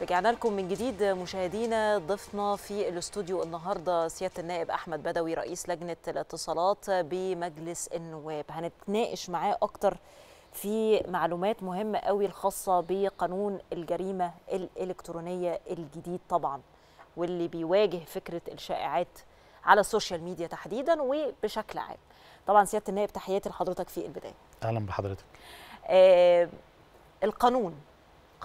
رجعنا لكم من جديد مشاهدينا ضيفنا في الاستوديو النهارده سياده النائب احمد بدوي رئيس لجنه الاتصالات بمجلس النواب هنتناقش معاه اكتر في معلومات مهمه قوي الخاصه بقانون الجريمه الالكترونيه الجديد طبعا واللي بيواجه فكره الشائعات على السوشيال ميديا تحديدا وبشكل عام طبعا سياده النائب تحياتي لحضرتك في البدايه اهلا بحضرتك آه القانون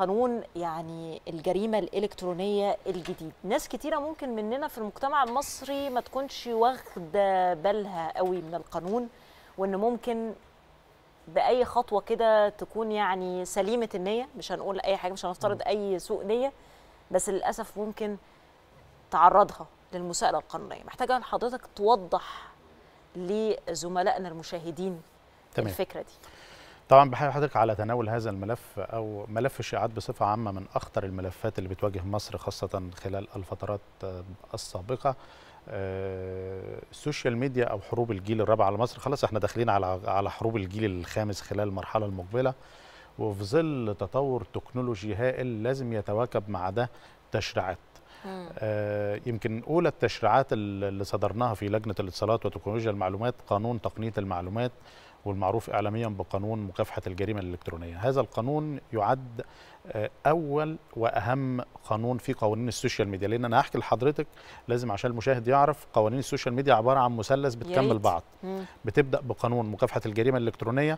قانون يعني الجريمه الالكترونيه الجديد ناس كتيره ممكن مننا في المجتمع المصري ما تكونش واخده بالها قوي من القانون وان ممكن باي خطوه كده تكون يعني سليمه النيه مش هنقول اي حاجه مش هنفترض اي سوء نيه بس للاسف ممكن تعرضها للمساءله القانونيه محتاجه حضرتك توضح لزملائنا المشاهدين تمام. الفكره دي طبعا بحيي حضرتك على تناول هذا الملف او ملف الشائعات بصفه عامه من اخطر الملفات اللي بتواجه مصر خاصه خلال الفترات آه، السابقه آه، السوشيال ميديا او حروب الجيل الرابع على مصر خلاص احنا داخلين على على حروب الجيل الخامس خلال المرحله المقبله وفي ظل تطور تكنولوجي هائل لازم يتواكب مع ده تشريعات آه، يمكن اولى التشريعات اللي صدرناها في لجنه الاتصالات وتكنولوجيا المعلومات قانون تقنيه المعلومات والمعروف إعلاميا بقانون مكافحة الجريمة الإلكترونية هذا القانون يعد آه، أول وأهم قانون في قوانين السوشيال ميديا لأن أنا هحكي لحضرتك لازم عشان المشاهد يعرف قوانين السوشيال ميديا عبارة عن مثلث بتكمل بعض بتبدأ بقانون مكافحة الجريمة الإلكترونية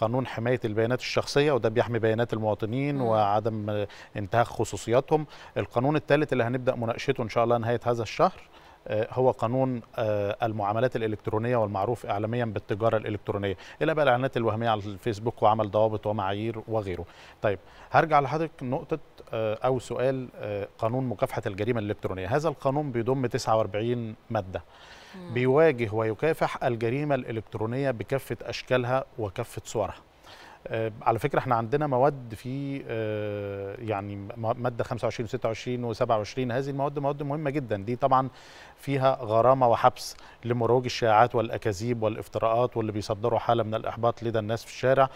قانون حماية البيانات الشخصية وده بيحمي بيانات المواطنين مم. وعدم انتهاك خصوصياتهم القانون الثالث اللي هنبدأ مناقشته إن شاء الله نهاية هذا الشهر آه، هو قانون آه، المعاملات الالكترونيه والمعروف اعلاميا بالتجاره الالكترونيه الى بقى الاعلانات الوهميه على الفيسبوك وعمل ضوابط ومعايير وغيره طيب هرجع لحضرتك نقطه آه، او سؤال قانون مكافحه الجريمه الالكترونيه هذا القانون بيضم 49 ماده بيواجه ويكافح الجريمه الالكترونيه بكافه اشكالها وكافه صورها آه، على فكره احنا عندنا مواد في آه، يعني ماده 25 و26 و27 هذه المواد مواد مهمه جدا دي طبعا فيها غرامه وحبس لمروج الشائعات والاكاذيب والافتراءات واللي بيصدروا حاله من الاحباط لدى الناس في الشارع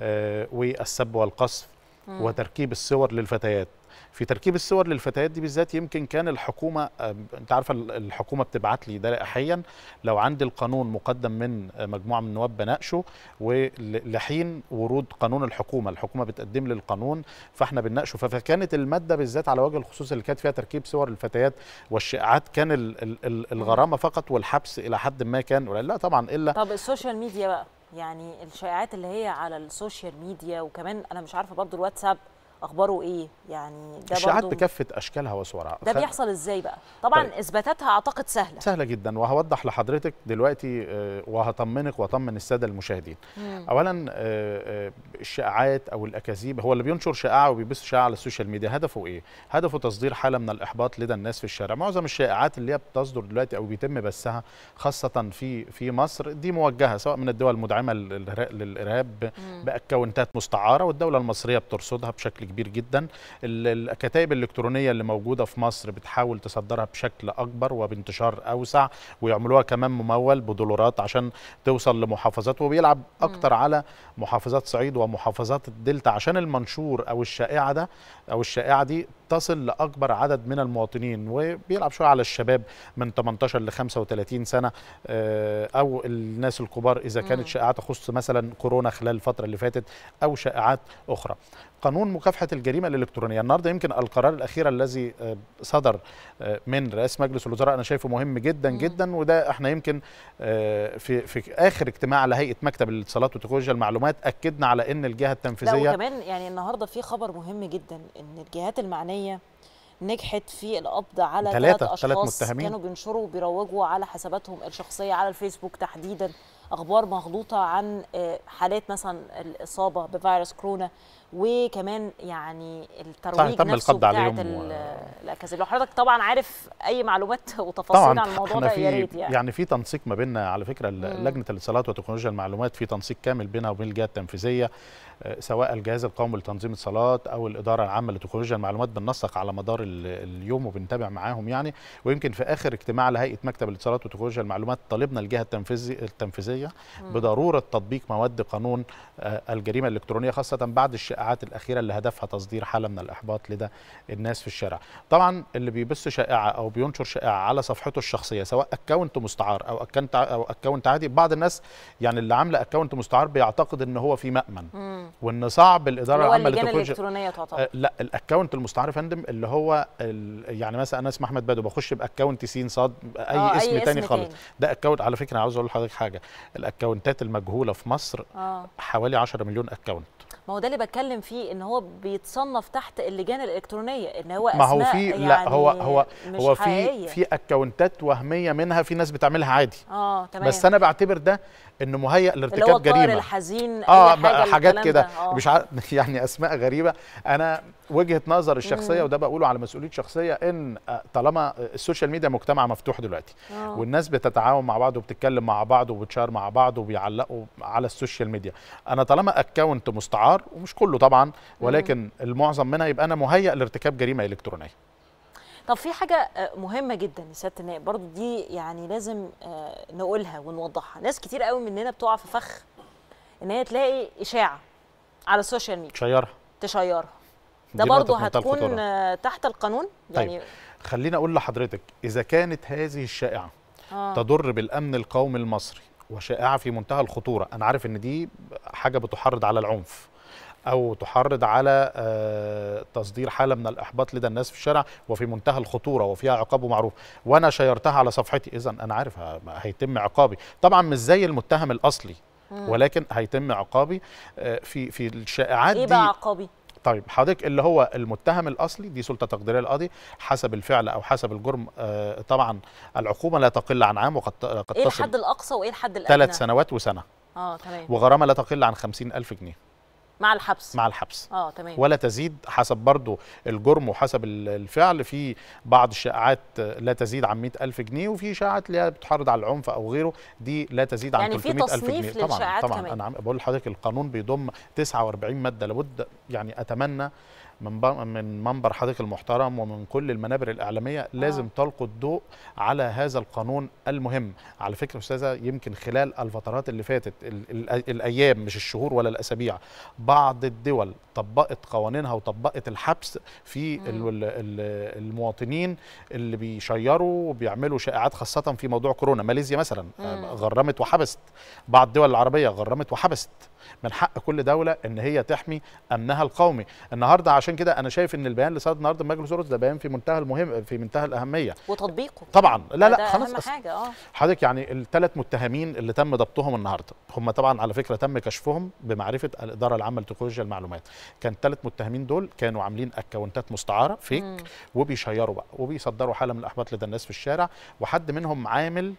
آه، والسب والقصف وتركيب الصور للفتيات في تركيب الصور للفتيات دي بالذات يمكن كان الحكومه آه، انت عارفه الحكومه بتبعت لي ده لائحيا لو عندي القانون مقدم من آه، مجموعه من النواب بناقشه ولحين ورود قانون الحكومه الحكومه بتقدم لي القانون فاحنا بنناقشه فكانت الماده بالذات على وجه الخصوص اللي كانت فيها تركيب صور الفتيات والشائعات كان الغرامه فقط والحبس الى حد ما كان لا طبعا الا طب السوشيال ميديا بقى يعني الشائعات اللي هي على السوشيال ميديا وكمان انا مش عارفه برضه الواتساب اخباره ايه يعني ده الشائعات بكافه اشكالها وصورها ده بيحصل ازاي بقى طبعا طيب. اثباتاتها اعتقد سهله سهله جدا وهوضح لحضرتك دلوقتي آه، وهطمنك واطمن الساده المشاهدين مم. اولا آه، آه، الشائعات او الاكاذيب هو اللي بينشر شائعه وبيبث شائعه على السوشيال ميديا هدفه ايه هدفه تصدير حاله من الاحباط لدى الناس في الشارع معظم الشائعات اللي هي بتصدر دلوقتي او بيتم بثها خاصه في في مصر دي موجهه سواء من الدول المدعمه للارهاب باكونتات مستعاره والدوله المصريه بترصدها بشكل كبير كبير جدا الكتائب الالكترونيه اللي موجوده في مصر بتحاول تصدرها بشكل اكبر وبانتشار اوسع ويعملوها كمان ممول بدولارات عشان توصل لمحافظات وبيلعب اكتر على محافظات صعيد ومحافظات الدلتا عشان المنشور او الشائعه ده او الشائعه دي تصل لاكبر عدد من المواطنين وبيلعب شويه على الشباب من 18 ل 35 سنه آه، او الناس الكبار اذا كانت شائعات تخص مثلا كورونا خلال الفتره اللي فاتت او شائعات اخرى قانون مكافحه الجريمه الالكترونيه النهارده يمكن القرار الاخير الذي آه، صدر آه، من رئيس مجلس الوزراء انا شايفه مهم جدا جدا وده احنا يمكن في في اخر اجتماع لهيئه مكتب الاتصالات وتكنولوجيا المعلومات اكدنا على ان الجهه التنفيذيه لا وكمان يعني النهارده في خبر مهم جدا ان الجهات المعنيه الإعلامية نجحت في القبض على ثلاثة أشخاص متهمين. كانوا بينشروا وبيروجوا على حساباتهم الشخصية على الفيسبوك تحديدا أخبار مغلوطة عن آه، حالات مثلا الإصابة بفيروس كورونا وكمان يعني الترويج تم نفسه القبض عليهم و... الاكاذيب لو حضرتك طبعا عارف اي معلومات وتفاصيل طبعاً عن الموضوع ده يا ريت يعني يعني في تنسيق ما بيننا على فكره لجنه الاتصالات وتكنولوجيا المعلومات في تنسيق كامل بينها وبين الجهه التنفيذيه آه، سواء الجهاز القومي لتنظيم الصلاه او الاداره العامه لتكنولوجيا المعلومات بننسق على مدار اليوم وبنتابع معاهم يعني ويمكن في اخر اجتماع لهيئه مكتب الاتصالات وتكنولوجيا المعلومات طالبنا الجهه التنفيذيه التنفيذيه بضروره تطبيق مواد قانون آه، الجريمه الالكترونيه خاصه بعد الشائعات الاخيره اللي هدفها تصدير حاله من الاحباط لدى الناس في الشارع طبعا اللي بيبث شائعه او بينشر شائعه على صفحته الشخصيه سواء اكونت مستعار او اكونت او اكونت عادي بعض الناس يعني اللي عامله اكونت مستعار بيعتقد ان هو في مامن وان صعب الاداره العامه اللي تخرج الالكترونيه آه لا الاكونت المستعار يا فندم اللي هو يعني مثلا انا اسمي احمد بدو بخش باكونت سين صاد اي آه، اسم أي تاني خالص ده اكونت على فكره عاوز اقول لحضرتك حاجه الاكونتات المجهوله في مصر آه. حوالي 10 مليون اكونت ما هو ده اللي بتكلم فيه ان هو بيتصنف تحت اللجان الالكترونيه ان هو ما هو في يعني لا هو يعني هو هو في في اكونتات وهميه منها في ناس بتعملها عادي اه تمام بس انا بعتبر ده انه مهيأ لارتكاب جريمه اللي هو الحزين اه حاجة حاجات كده آه. مش عارف يعني اسماء غريبه انا وجهه نظر الشخصيه وده بقوله على مسؤوليه شخصيه ان آه، طالما السوشيال ميديا مجتمع مفتوح دلوقتي آه. والناس بتتعاون مع بعض وبتتكلم مع بعض وبتشار مع بعض وبيعلقوا على السوشيال ميديا انا طالما اكونت مستعار ومش كله طبعا ولكن مم. المعظم منها يبقى انا مهيأ لارتكاب جريمه الكترونيه طب في حاجه آه، مهمه جدا يا سياده النائب برضو دي يعني لازم آه، نقولها ونوضحها ناس كتير قوي مننا بتقع في فخ ان هي تلاقي اشاعه على السوشيال ميديا تشيرها تشيرها ده برضه هتكون تحت القانون طيب، يعني طيب. خليني اقول لحضرتك اذا كانت هذه الشائعه آه. تضر بالامن القومي المصري وشائعه في منتهى الخطوره انا عارف ان دي حاجه بتحرض على العنف او تحرض على آه، تصدير حاله من الاحباط لدى الناس في الشارع وفي منتهى الخطوره وفيها عقاب معروف وانا شيرتها على صفحتي اذا انا عارف هيتم عقابي طبعا مش زي المتهم الاصلي ولكن هيتم عقابي آه، في في الشائعات إيه دي ايه بقى عقابي؟ طيب حضرتك اللي هو المتهم الاصلي دي سلطه تقديريه للقاضي حسب الفعل او حسب الجرم آه، طبعا العقوبه لا تقل عن عام وقد قد إيه تصل ايه الحد الاقصى وايه الحد الادنى؟ ثلاث سنوات وسنه اه تمام وغرامه لا تقل عن 50000 جنيه مع الحبس مع الحبس اه تمام ولا تزيد حسب برضو الجرم وحسب الفعل في بعض الشائعات لا تزيد عن 100000 جنيه وفي شائعات اللي بتحرض على العنف او غيره دي لا تزيد عن يعني 300000 جنيه طبعا طبعا كمان. انا بقول لحضرتك القانون بيضم 49 ماده لابد يعني اتمنى من من منبر حضرتك المحترم ومن كل المنابر الاعلاميه آه. لازم تلقوا الضوء على هذا القانون المهم على فكره استاذه يمكن خلال الفترات اللي فاتت الايام مش الشهور ولا الاسابيع بعض الدول طبقت قوانينها وطبقت الحبس في المواطنين اللي بيشيروا وبيعملوا شائعات خاصه في موضوع كورونا ماليزيا مثلا آه، غرمت وحبست بعض الدول العربيه غرمت وحبست من حق كل دوله ان هي تحمي امنها القومي النهارده فعشان كده انا شايف ان البيان اللي صدر النهارده من مجلس ده بيان في منتهى المهم في منتهى الاهميه وتطبيقه طبعا لا لا خلاص اهم حاجه اه حضرتك يعني الثلاث متهمين اللي تم ضبطهم النهارده هم طبعا على فكره تم كشفهم بمعرفه الاداره العامه لتكنولوجيا المعلومات كان الثلاث متهمين دول كانوا عاملين اكونتات مستعاره فيك مم. وبيشيروا بقى وبيصدروا حاله من الاحباط لدى الناس في الشارع وحد منهم عامل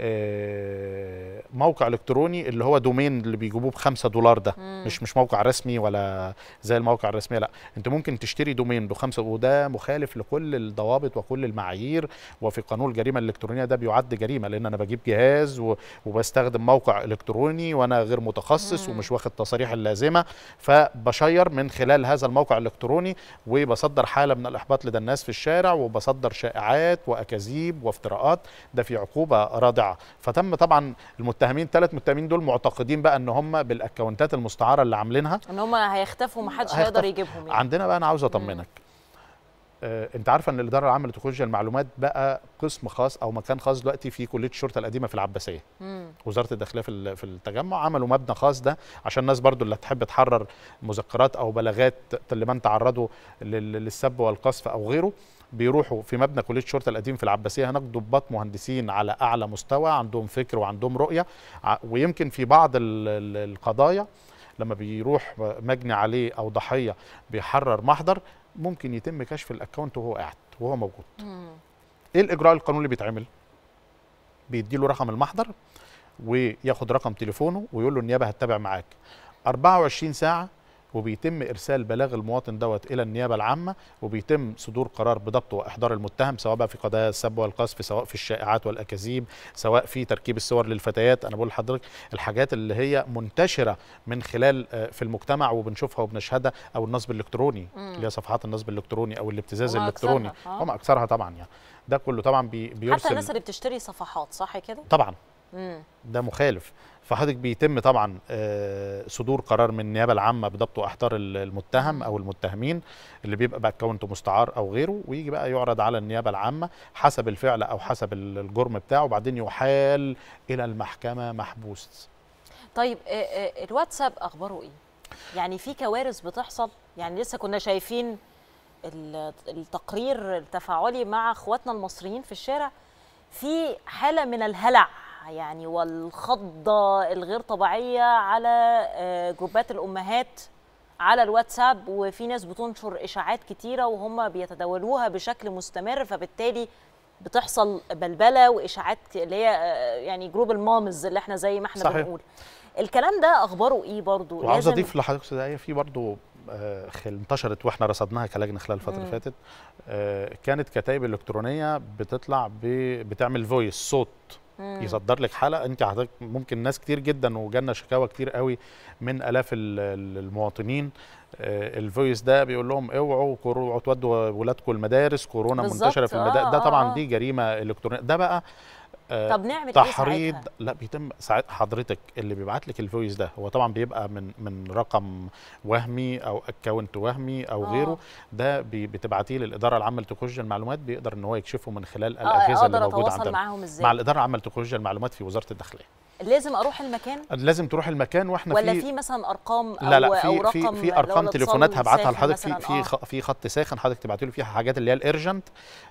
آه، موقع الكتروني اللي هو دومين اللي بيجيبوه ب 5 دولار ده مم. مش مش موقع رسمي ولا زي المواقع الرسميه لا انت ممكن تشتري دومين بخمسة وده مخالف لكل الضوابط وكل المعايير وفي قانون الجريمة الإلكترونية ده بيعد جريمة لأن أنا بجيب جهاز وبستخدم موقع إلكتروني وأنا غير متخصص مم. ومش واخد التصاريح اللازمة فبشير من خلال هذا الموقع الإلكتروني وبصدر حالة من الإحباط لدى الناس في الشارع وبصدر شائعات وأكاذيب وافتراءات ده في عقوبة رادعة فتم طبعا المتهمين ثلاث متهمين دول معتقدين بقى ان هم بالاكونتات المستعاره اللي عاملينها ان هم هيختفوا محدش هيقدر يجيبهم يعني. عندنا هنا بقى انا عاوز اطمنك آه، انت عارفه ان الاداره العامه لتكنولوجيا المعلومات بقى قسم خاص او مكان خاص دلوقتي في كليه الشرطه القديمه في العباسيه مم. وزاره الداخليه في في التجمع عملوا مبنى خاص ده عشان الناس برضو اللي هتحب تحرر مذكرات او بلاغات لمن تعرضوا للسب والقصف او غيره بيروحوا في مبنى كليه الشرطه القديم في العباسيه هناك ضباط مهندسين على اعلى مستوى عندهم فكر وعندهم رؤيه ويمكن في بعض القضايا لما بيروح مجني عليه او ضحيه بيحرر محضر ممكن يتم كشف الاكونت وهو قاعد وهو موجود مم. ايه الاجراء القانوني اللي بيتعمل بيديله رقم المحضر وياخد رقم تليفونه ويقول له النيابه هتتابع معاك 24 ساعه وبيتم ارسال بلاغ المواطن دوت الى النيابه العامه وبيتم صدور قرار بضبط واحضار المتهم سواء بقى في قضايا السب والقذف سواء في الشائعات والاكاذيب سواء في تركيب الصور للفتيات انا بقول لحضرتك الحاجات اللي هي منتشره من خلال آه، في المجتمع وبنشوفها وبنشهدها او النصب الالكتروني اللي هي صفحات النصب الالكتروني او الابتزاز الالكتروني هم آه. اكثرها طبعا يعني ده كله طبعا بيرسل حتى الناس اللي بتشتري صفحات صح كده طبعا مم. ده مخالف فحضرتك بيتم طبعا آه، صدور قرار من النيابه العامه بضبط واحضار المتهم او المتهمين اللي بيبقى بقى كونته مستعار او غيره ويجي بقى يعرض على النيابه العامه حسب الفعل او حسب الجرم بتاعه وبعدين يحال الى المحكمه محبوس طيب آه، آه، الواتساب اخباره ايه يعني في كوارث بتحصل يعني لسه كنا شايفين التقرير التفاعلي مع اخواتنا المصريين في الشارع في حاله من الهلع يعني والخضه الغير طبيعيه على آه، جروبات الامهات على الواتساب وفي ناس بتنشر اشاعات كتيره وهم بيتداولوها بشكل مستمر فبالتالي بتحصل بلبله واشاعات اللي هي آه، يعني جروب المامز اللي احنا زي ما احنا صحيح. بنقول الكلام ده اخباره ايه برضو وعاوز اضيف لحضرتك في برضو آه، انتشرت واحنا رصدناها كلجنه خلال الفتره اللي فاتت آه، كانت كتائب الكترونيه بتطلع بتعمل فويس صوت يصدر لك حلقه انت حضرتك ممكن ناس كتير جدا وجالنا شكاوى كتير قوي من الاف المواطنين آه، الفويس ده بيقول لهم اوعوا اوعوا تودوا ولادكم المدارس كورونا منتشره في المدارس ده طبعا دي جريمه الكترونيه ده بقى آه، طب نعمل إيه تحريض إيه لا بيتم ساعات حضرتك اللي بيبعت لك الفويس ده هو طبعا بيبقى من من رقم وهمي او اكونت وهمي او أوه. غيره ده بتبعتيه للاداره العامه لتكنولوجيا المعلومات بيقدر ان هو يكشفه من خلال آه، الاجهزه اللي موجوده عندنا مع الاداره العامه لتكنولوجيا المعلومات في وزاره الداخليه لازم اروح المكان لازم تروح المكان واحنا ولا في مثلا ارقام او لا لا في أو رقم في, في ارقام تليفونات هبعتها لحضرتك في في في خط ساخن حضرتك تبعتي له فيها حاجات اللي هي الارجنت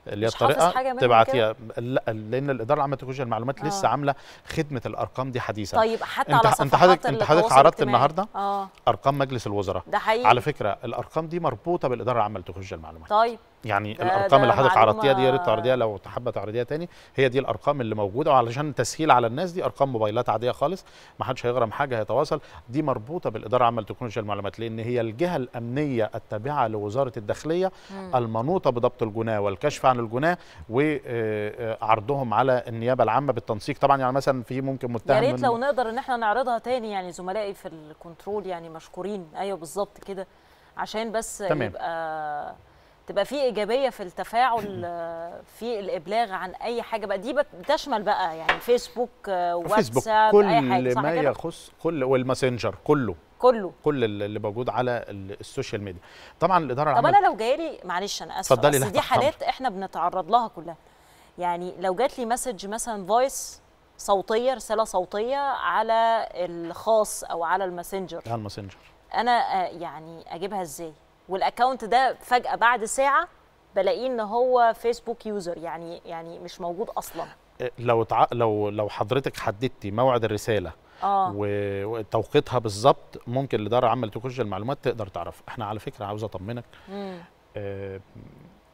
اللي هي الطريقه تبعتيها لا لان الاداره العامه لتكنولوجيا المعلومات آه. لسه عامله خدمه الارقام دي حديثا طيب حتى انت على انت حضرتك انت حضرتك عرضت النهارده آه. ارقام مجلس الوزراء ده حقيقي على فكره الارقام دي مربوطه بالاداره العامه لتكنولوجيا المعلومات طيب يعني ده آه، الارقام ده اللي حضرتك عرضتيها دي يا ريت تعرضيها لو حابه تعرضيها تاني هي دي الارقام اللي موجوده وعلشان تسهيل على الناس دي ارقام موبايلات عاديه خالص ما حدش هيغرم حاجه هيتواصل دي مربوطه بالاداره العامه لتكنولوجيا المعلومات لان هي الجهه الامنيه التابعه لوزاره الداخليه مم. المنوطه بضبط الجناه والكشف عن الجناه وعرضهم آه، على النيابه العامه بالتنسيق طبعا يعني مثلا في ممكن متهم يا ريت لو نقدر ان احنا نعرضها تاني يعني زملائي في الكنترول يعني مشكورين ايوه بالظبط كده عشان بس تمام. يبقى تبقى في ايجابيه في التفاعل في الابلاغ عن اي حاجه بقى دي بتشمل بقى يعني فيسبوك آه، واتساب اي حاجه كل ما يخص كل والماسنجر كله كله كل اللي موجود على السوشيال ميديا طبعا الاداره طب انا لو جالي معلش انا اسف بس دي حالات احنا بنتعرض لها كلها يعني لو جات لي مسج مثلا فويس صوتيه رساله صوتيه على الخاص او على الماسنجر على الماسنجر انا آه، يعني اجيبها ازاي والاكونت ده فجاه بعد ساعه بلاقيه ان هو فيسبوك يوزر يعني يعني مش موجود اصلا آه، لو تع... لو لو حضرتك حددتي موعد الرساله آه. وتوقيتها بالظبط ممكن الاداره العامه لتكنولوجيا المعلومات تقدر تعرف احنا على فكره عاوز اطمنك آه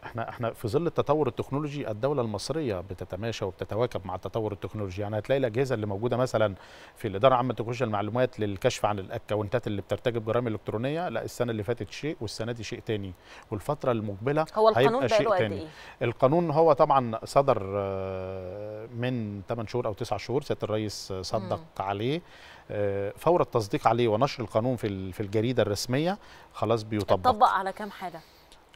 احنا احنا في ظل التطور التكنولوجي الدوله المصريه بتتماشى وبتتواكب مع التطور التكنولوجي يعني هتلاقي الاجهزه اللي موجوده مثلا في الاداره العامه لتكنولوجيا المعلومات للكشف عن الاكونتات اللي بترتكب جرائم الكترونيه لا السنه اللي فاتت شيء والسنه دي شيء تاني والفتره المقبله هو القانون هيبقى شيء تاني إيه؟ القانون هو طبعا صدر آه، من 8 شهور او 9 شهور سياده الرئيس صدق م. عليه آه، فور التصديق عليه ونشر القانون في في الجريده الرسميه خلاص بيطبق طبق على كام حاجه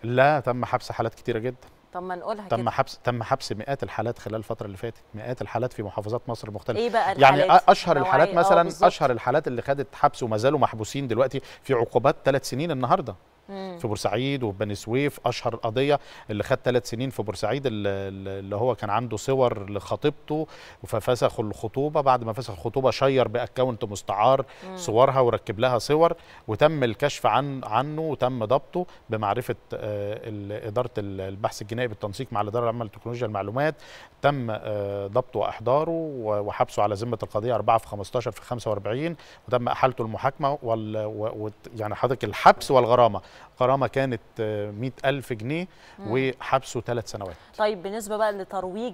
لا تم حبس حالات كتيره جدا طب ما نقولها تم كده. حبس تم حبس مئات الحالات خلال الفتره اللي فاتت مئات الحالات في محافظات مصر المختلفه ايه بقى يعني الحالات؟ يعني اشهر الحالات آه، مثلا اشهر الحالات اللي خدت حبس وما زالوا محبوسين دلوقتي في عقوبات ثلاث سنين النهارده في بورسعيد وبني سويف اشهر القضيه اللي خد ثلاث سنين في بورسعيد اللي هو كان عنده صور لخطيبته ففسخوا الخطوبه بعد ما فسخ الخطوبه شير باكونت مستعار صورها وركب لها صور وتم الكشف عن عنه وتم ضبطه بمعرفه آه، اداره البحث الجنائي بالتنسيق مع الاداره العامه لتكنولوجيا المعلومات تم آه، ضبطه واحضاره وحبسه على ذمه القضيه 4 في 15 في 45 وتم احالته المحاكمه وال... و... يعني حضرتك الحبس والغرامه غرامه كانت 100000 آه، جنيه وحبسه ثلاث سنوات طيب بالنسبه بقى لترويج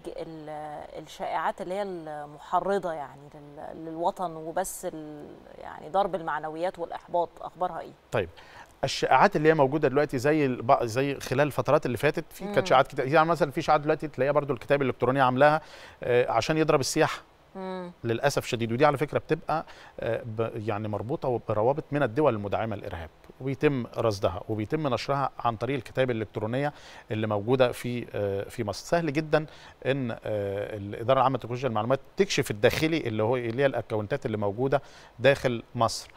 الشائعات اللي هي المحرضه يعني للوطن وبس يعني ضرب المعنويات والاحباط اخبارها ايه طيب الشائعات اللي هي موجوده دلوقتي زي زي خلال الفترات اللي فاتت في كانت شائعات كتير يعني مثلا في شائعات دلوقتي تلاقيها برضو الكتاب الالكتروني عاملاها آه، عشان يضرب السياحه مم. للاسف شديد ودي على فكره بتبقى آه، يعني مربوطه بروابط من الدول المدعمه للارهاب وبيتم رصدها وبيتم نشرها عن طريق الكتاب الالكترونيه اللي موجوده في آه، في مصر سهل جدا ان آه، الاداره العامه لتكنولوجيا المعلومات تكشف الداخلي اللي هو اللي هي الاكونتات اللي موجوده داخل مصر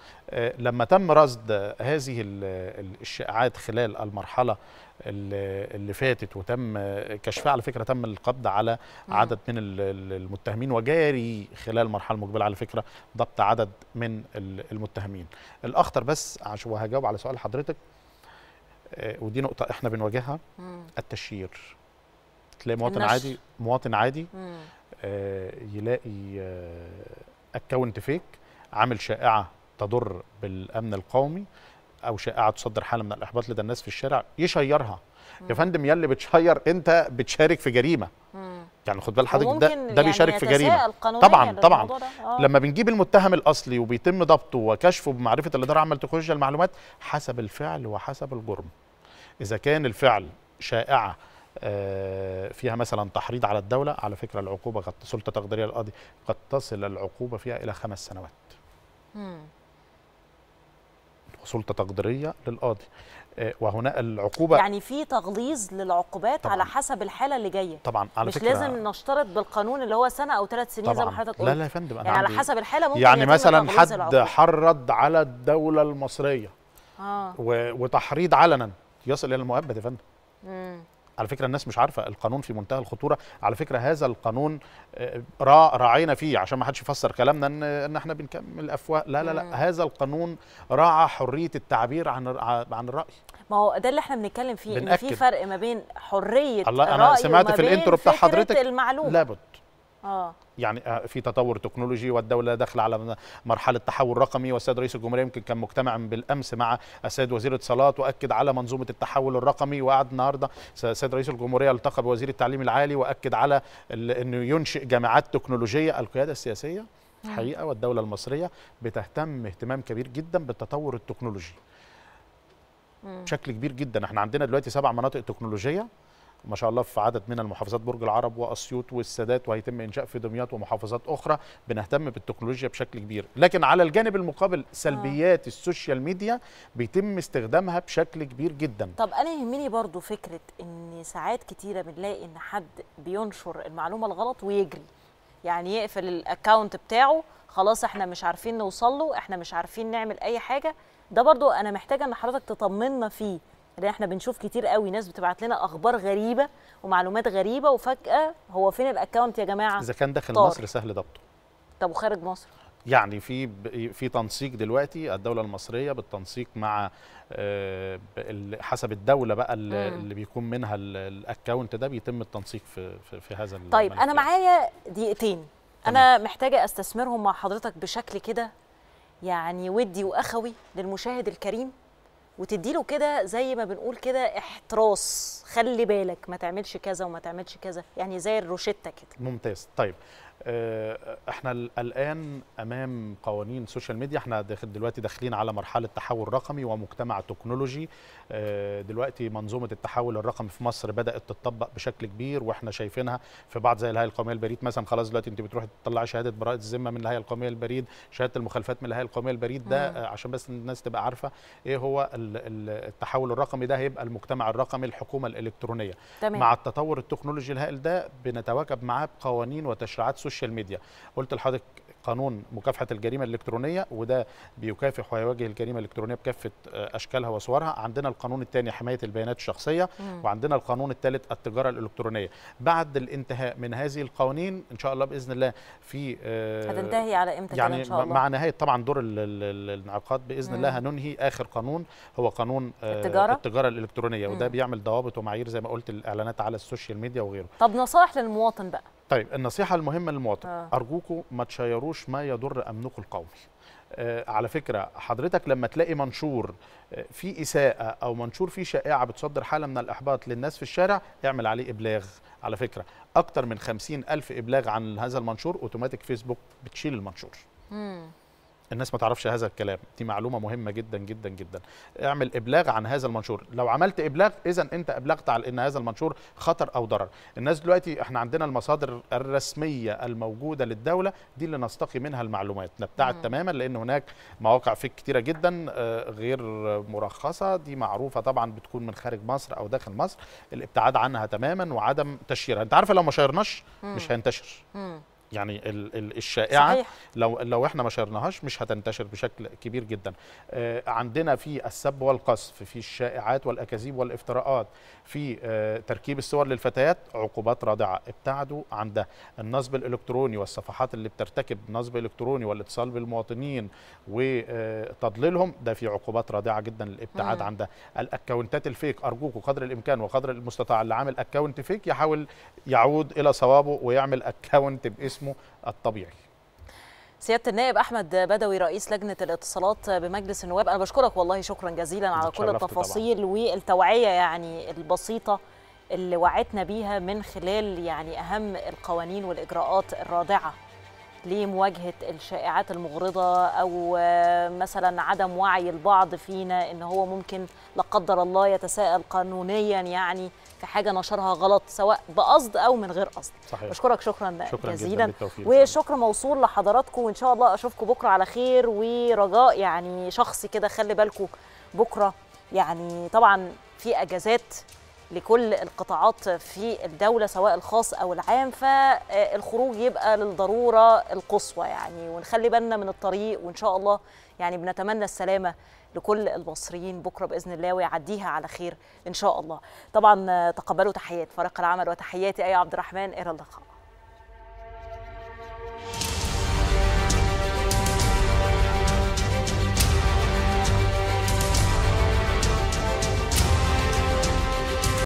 لما تم رصد هذه الشائعات خلال المرحله اللي فاتت وتم كشفها على فكره تم القبض على عدد من المتهمين وجاري خلال المرحله المقبله على فكره ضبط عدد من المتهمين الاخطر بس عشان وهجاوب على سؤال حضرتك آه، ودي نقطه احنا بنواجهها التشهير تلاقي مواطن النشر. عادي مواطن عادي آه يلاقي آه اكونت فيك عامل شائعه تضر بالامن القومي او شائعه تصدر حاله من الاحباط لدى الناس في الشارع يشيرها يا فندم يا اللي بتشير انت بتشارك في جريمه يعني خد بال حضرتك ده, ده يعني بيشارك في جريمه طبعا طبعا آه. لما بنجيب المتهم الاصلي وبيتم ضبطه وكشفه بمعرفه الاداره عمل تخش المعلومات حسب الفعل وحسب الجرم اذا كان الفعل شائعه آه، فيها مثلا تحريض على الدوله على فكره العقوبه قد سلطه تقديريه القاضي قد تصل العقوبه فيها الى خمس سنوات مم. سلطه تقديريه للقاضي آه، وهنا العقوبه يعني في تغليظ للعقوبات طبعًا. على حسب الحاله اللي جايه طبعا على مش فكرة لازم نشترط بالقانون اللي هو سنه او ثلاث سنين زي ما حضرتك قلت لا لا يا فندم يعني على حسب الحاله ممكن يعني مثلا حد العقوبة. حرض على الدوله المصريه آه. وتحريض علنا يصل الى المؤبد يا فندم على فكره الناس مش عارفه القانون في منتهى الخطوره على فكره هذا القانون آه، راعينا فيه عشان ما حدش يفسر كلامنا ان ان احنا بنكمل افواه لا لا لا مم. هذا القانون راعى حريه التعبير عن عن الراي ما هو ده اللي احنا بنتكلم فيه بنأكد. ان في فرق ما بين حريه الله الراي انا سمعت في الانترو بتاع حضرتك لابد آه. يعني آه، في تطور تكنولوجي والدوله داخله على مرحله تحول رقمي والسيد رئيس الجمهوريه يمكن كان مجتمع بالامس مع السيد وزير الاتصالات واكد على منظومه التحول الرقمي وقعد النهارده السيد رئيس الجمهوريه التقى بوزير التعليم العالي واكد على انه ينشئ جامعات تكنولوجيه القياده السياسيه الحقيقه والدوله المصريه بتهتم اهتمام كبير جدا بالتطور التكنولوجي بشكل كبير جدا احنا عندنا دلوقتي سبع مناطق تكنولوجيه ما شاء الله في عدد من المحافظات برج العرب واسيوط والسادات وهيتم انشاء في دمياط ومحافظات اخرى بنهتم بالتكنولوجيا بشكل كبير لكن على الجانب المقابل آه. سلبيات آه. السوشيال ميديا بيتم استخدامها بشكل كبير جدا طب انا يهمني برضو فكره ان ساعات كتيره بنلاقي ان حد بينشر المعلومه الغلط ويجري يعني يقفل الاكونت بتاعه خلاص احنا مش عارفين نوصل له احنا مش عارفين نعمل اي حاجه ده برضو انا محتاجه ان حضرتك تطمنا فيه لان احنا بنشوف كتير قوي ناس بتبعت لنا اخبار غريبه ومعلومات غريبه وفجاه هو فين الاكونت يا جماعه اذا كان داخل طار. مصر سهل ضبطه طب وخارج مصر يعني في في تنسيق دلوقتي الدوله المصريه بالتنسيق مع آه، حسب الدوله بقى اللي, بيكون منها الاكونت ده بيتم التنسيق في في, هذا طيب انا معايا دقيقتين انا محتاجه استثمرهم مع حضرتك بشكل كده يعني ودي واخوي للمشاهد الكريم وتديله كده زي ما بنقول كده احتراس خلي بالك ما تعملش كذا وما تعملش كذا يعني زي الروشته كده ممتاز طيب آه، احنا الان امام قوانين سوشيال ميديا احنا دلوقتي داخلين على مرحله تحول رقمي ومجتمع تكنولوجي آه، دلوقتي منظومه التحول الرقمي في مصر بدات تتطبق بشكل كبير واحنا شايفينها في بعض زي الهيئه القوميه البريد مثلا خلاص دلوقتي انت بتروحي تطلعي شهاده براءه الذمه من الهيئه القوميه البريد شهاده المخالفات من الهيئه القوميه البريد ده آه، عشان بس الناس تبقى عارفه ايه هو التحول الرقمي ده هيبقى المجتمع الرقمي الحكومه الالكترونيه تمام. مع التطور التكنولوجي الهائل ده بنتواكب معاه بقوانين وتشريعات السوشيال ميديا قلت لحضرتك قانون مكافحه الجريمه الالكترونيه وده بيكافح ويواجه الجريمه الالكترونيه بكافه آه، اشكالها وصورها عندنا القانون الثاني حمايه البيانات الشخصيه مم. وعندنا القانون الثالث التجاره الالكترونيه بعد الانتهاء من هذه القوانين ان شاء الله باذن الله في آه، هتنتهي على امتى يعني ان شاء الله مع نهايه طبعا دور الانعقاد باذن مم. الله هننهي اخر قانون هو قانون آه، التجاره التجاره الالكترونيه مم. وده بيعمل ضوابط ومعايير زي ما قلت الاعلانات على السوشيال ميديا وغيره طب نصائح للمواطن بقى طيب النصيحه المهمه للمواطن آه. ارجوكم ما تشيروش ما يضر امنكم القومي آه على فكره حضرتك لما تلاقي منشور آه، فيه اساءه او منشور فيه شائعه بتصدر حاله من الاحباط للناس في الشارع اعمل عليه ابلاغ على فكره اكتر من خمسين الف ابلاغ عن هذا المنشور اوتوماتيك فيسبوك بتشيل المنشور مم. الناس ما تعرفش هذا الكلام دي معلومه مهمه جدا جدا جدا اعمل ابلاغ عن هذا المنشور لو عملت ابلاغ اذا انت ابلغت على ان هذا المنشور خطر او ضرر الناس دلوقتي احنا عندنا المصادر الرسميه الموجوده للدوله دي اللي نستقي منها المعلومات نبتعد تماما لان هناك مواقع فيك كتيره جدا آه، غير مرخصه دي معروفه طبعا بتكون من خارج مصر او داخل مصر الابتعاد عنها تماما وعدم تشهيرها انت عارفه لو ما شيرناش مش هينتشر مم. يعني الشائعه صحيح. لو لو احنا ما شرناهاش مش هتنتشر بشكل كبير جدا آه، عندنا في السب والقصف في الشائعات والاكاذيب والافتراءات في آه، تركيب الصور للفتيات عقوبات رادعه ابتعدوا عن ده النصب الالكتروني والصفحات اللي بترتكب نصب الكتروني والاتصال بالمواطنين وتضليلهم ده في عقوبات رادعه جدا الابتعاد عن ده الاكونتات الفيك ارجوكم قدر الامكان وقدر المستطاع اللي عامل اكونت فيك يحاول يعود الى صوابه ويعمل اكونت باسم جسمه الطبيعي سياده النائب احمد بدوي رئيس لجنه الاتصالات بمجلس النواب انا بشكرك والله شكرا جزيلا على كل التفاصيل طبعا. والتوعيه يعني البسيطه اللي وعدتنا بيها من خلال يعني اهم القوانين والاجراءات الرادعه لمواجهه الشائعات المغرضه او مثلا عدم وعي البعض فينا ان هو ممكن لا قدر الله يتساءل قانونيا يعني في حاجه نشرها غلط سواء بقصد او من غير قصد صحيح. بشكرك شكرا, شكرا جزيلا وشكر موصول لحضراتكم وان شاء الله اشوفكم بكره على خير ورجاء يعني شخصي كده خلي بالكم بكره يعني طبعا في اجازات لكل القطاعات في الدولة سواء الخاص أو العام فالخروج يبقى للضرورة القصوى يعني ونخلي بالنا من الطريق وإن شاء الله يعني بنتمنى السلامة لكل المصريين بكره باذن الله ويعديها على خير ان شاء الله طبعا تقبلوا تحيات فريق العمل وتحياتي اي عبد الرحمن الى اللقاء